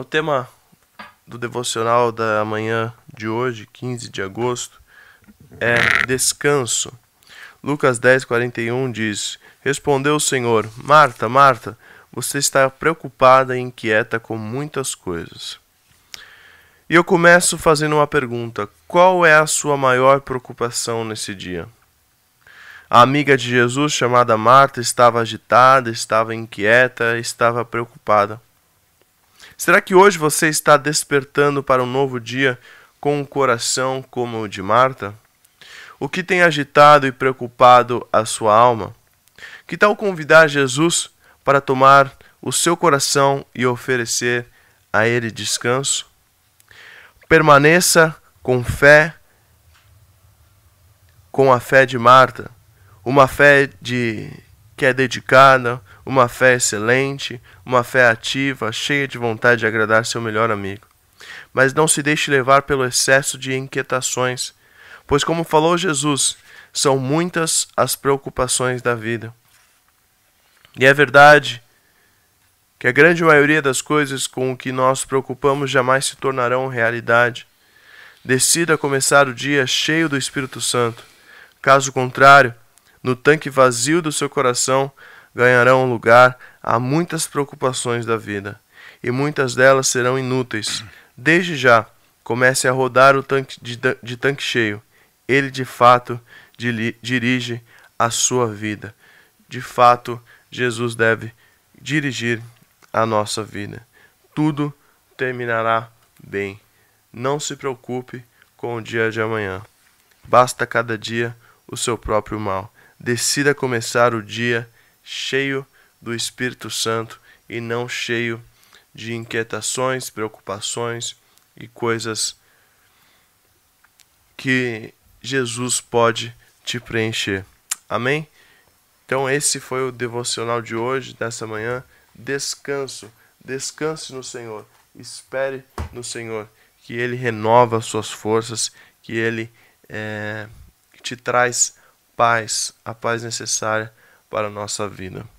O tema do devocional da manhã de hoje, 15 de agosto, é descanso. Lucas 41 diz: Respondeu o Senhor: Marta, Marta, você está preocupada e inquieta com muitas coisas. E eu começo fazendo uma pergunta: qual é a sua maior preocupação nesse dia? A amiga de Jesus, chamada Marta, estava agitada, estava inquieta, estava preocupada. Será que hoje você está despertando para um novo dia com um coração como o de Marta? O que tem agitado e preocupado a sua alma? Que tal convidar Jesus para tomar o seu coração e oferecer a Ele descanso? Permaneça com fé, com a fé de Marta, uma fé de que é dedicada, uma fé excelente, uma fé ativa, cheia de vontade de agradar seu melhor amigo. Mas não se deixe levar pelo excesso de inquietações, pois, como falou Jesus, são muitas as preocupações da vida. E é verdade que a grande maioria das coisas com que nós preocupamos jamais se tornarão realidade. Decida começar o dia cheio do Espírito Santo. Caso contrário, no tanque vazio do seu coração ganharão lugar a muitas preocupações da vida, e muitas delas serão inúteis. Desde já, comece a rodar o tanque de, de tanque cheio. Ele de fato dili, dirige a sua vida. De fato, Jesus deve dirigir a nossa vida. Tudo terminará bem. Não se preocupe com o dia de amanhã. Basta cada dia o seu próprio mal decida começar o dia cheio do Espírito Santo e não cheio de inquietações, preocupações e coisas que Jesus pode te preencher. Amém? Então, esse foi o devocional de hoje, dessa manhã. Descanso, descanse no Senhor, espere no Senhor, que Ele renova as suas forças, que Ele é, te traz paz, a paz necessária para a nossa vida.